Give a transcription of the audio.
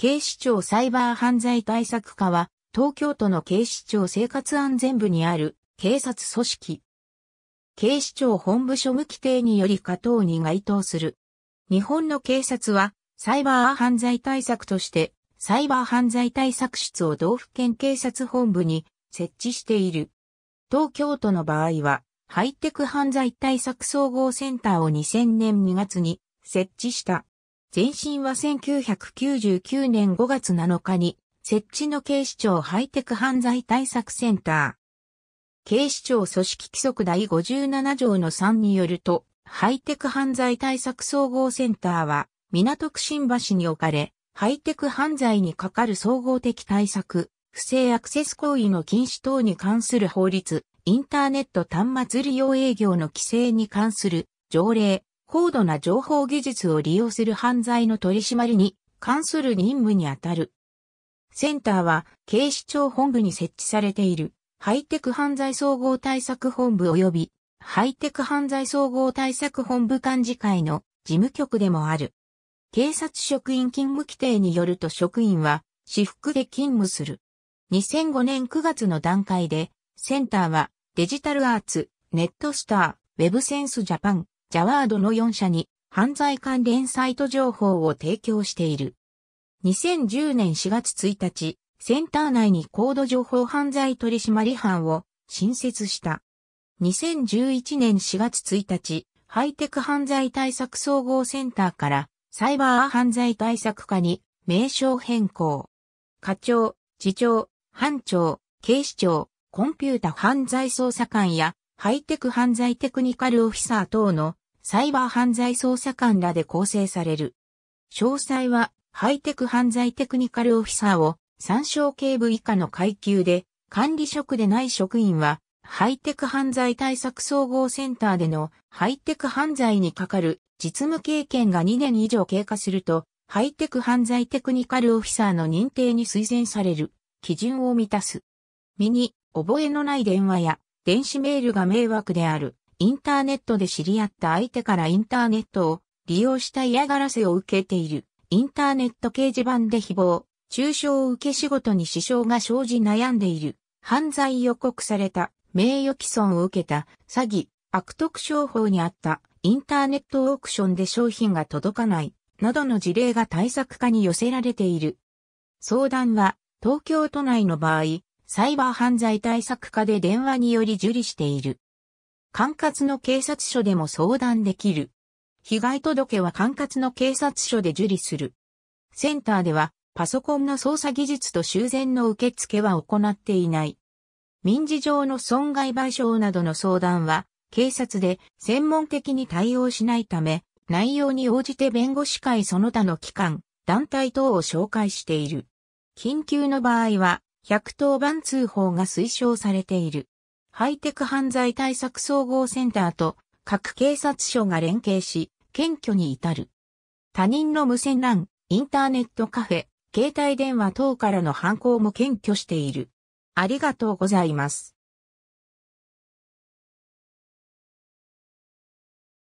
警視庁サイバー犯罪対策課は、東京都の警視庁生活安全部にある警察組織。警視庁本部署務規定により加藤に該当する。日本の警察は、サイバー犯罪対策として、サイバー犯罪対策室を道府県警察本部に設置している。東京都の場合は、ハイテク犯罪対策総合センターを2000年2月に設置した。前身は1999年5月7日に設置の警視庁ハイテク犯罪対策センター。警視庁組織規則第57条の3によると、ハイテク犯罪対策総合センターは、港区新橋に置かれ、ハイテク犯罪にかかる総合的対策、不正アクセス行為の禁止等に関する法律、インターネット端末利用営業の規制に関する条例、高度な情報技術を利用する犯罪の取り締まりに関する任務にあたる。センターは警視庁本部に設置されているハイテク犯罪総合対策本部及びハイテク犯罪総合対策本部幹事会の事務局でもある。警察職員勤務規定によると職員は私服で勤務する。2005年9月の段階でセンターはデジタルアーツ、ネットスター、ウェブセンスジャパン、ジャワードの4社に犯罪関連サイト情報を提供している。2010年4月1日、センター内に高度情報犯罪取締班を新設した。2011年4月1日、ハイテク犯罪対策総合センターからサイバー犯罪対策課に名称変更。課長、次長、班長、警視庁、コンピュータ犯罪捜査官やハイテク犯罪テクニカルオフィサー等のサイバー犯罪捜査官らで構成される。詳細は、ハイテク犯罪テクニカルオフィサーを参照警部以下の階級で、管理職でない職員は、ハイテク犯罪対策総合センターでのハイテク犯罪にかかる実務経験が2年以上経過すると、ハイテク犯罪テクニカルオフィサーの認定に推薦される基準を満たす。身に覚えのない電話や電子メールが迷惑である。インターネットで知り合った相手からインターネットを利用した嫌がらせを受けている。インターネット掲示板で誹謗、中傷を受け仕事に支障が生じ悩んでいる。犯罪予告された、名誉毀損を受けた、詐欺、悪徳商法にあった、インターネットオークションで商品が届かない、などの事例が対策課に寄せられている。相談は、東京都内の場合、サイバー犯罪対策課で電話により受理している。管轄の警察署でも相談できる。被害届は管轄の警察署で受理する。センターでは、パソコンの操作技術と修繕の受付は行っていない。民事上の損害賠償などの相談は、警察で専門的に対応しないため、内容に応じて弁護士会その他の機関、団体等を紹介している。緊急の場合は、110番通報が推奨されている。ハイテク犯罪対策総合センターと各警察署が連携し、検挙に至る。他人の無線 LAN、インターネットカフェ、携帯電話等からの犯行も検挙している。ありがとうございます。